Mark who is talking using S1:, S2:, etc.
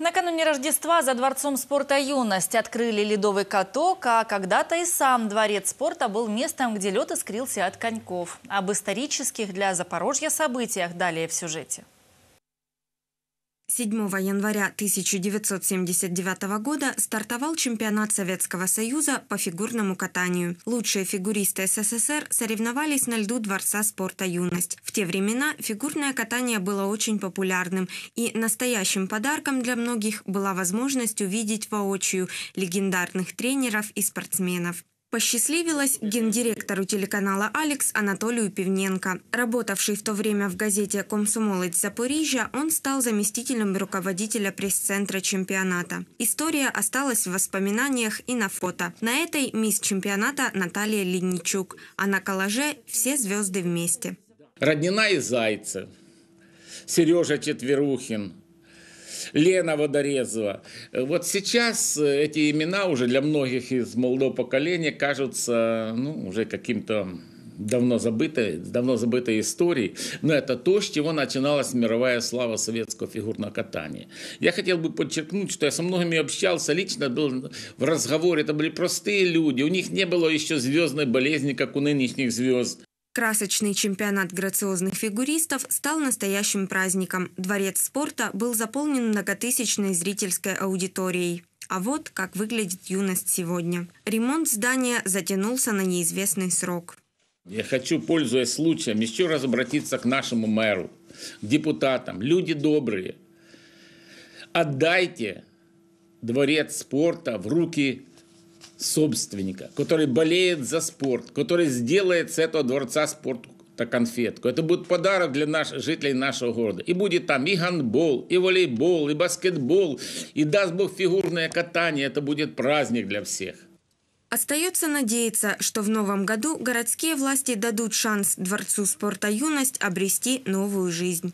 S1: Накануне Рождества за Дворцом спорта «Юность» открыли ледовый каток, а когда-то и сам Дворец спорта был местом, где лед искрился от коньков. Об исторических для Запорожья событиях далее в сюжете. 7 января 1979 года стартовал чемпионат Советского Союза по фигурному катанию. Лучшие фигуристы СССР соревновались на льду Дворца спорта «Юность». В те времена фигурное катание было очень популярным, и настоящим подарком для многих была возможность увидеть воочию легендарных тренеров и спортсменов. Посчастливилась гендиректору телеканала «Алекс» Анатолию Пивненко. Работавший в то время в газете «Комсомолец Запорижья», он стал заместителем руководителя пресс-центра чемпионата. История осталась в воспоминаниях и на фото. На этой мисс чемпионата Наталья Линничук, а на коллаже «Все звезды вместе».
S2: Роднина и Зайцев, Сережа Четверухин – Лена Водорезова. Э, вот сейчас э, эти имена уже для многих из молодого поколения кажутся ну, уже каким-то давно забытой, давно забытой историей. но это то, с чего начиналась мировая слава советского фигурного катания. Я хотел бы подчеркнуть, что я со многими общался, лично был в разговоре, это были простые люди, у них не было еще звездной болезни, как у нынешних звезд.
S1: Красочный чемпионат грациозных фигуристов стал настоящим праздником. Дворец спорта был заполнен многотысячной зрительской аудиторией. А вот как выглядит юность сегодня. Ремонт здания затянулся на неизвестный срок.
S2: Я хочу, пользуясь случаем, еще раз обратиться к нашему мэру, к депутатам. Люди добрые, отдайте дворец спорта в руки собственника, который болеет за спорт, который сделает с этого дворца спорт конфетку. Это будет подарок для наш, жителей нашего города. И будет там и гандбол, и волейбол, и баскетбол, и даст Бог фигурное катание. Это будет праздник для всех.
S1: Остается надеяться, что в новом году городские власти дадут шанс Дворцу спорта «Юность» обрести новую жизнь.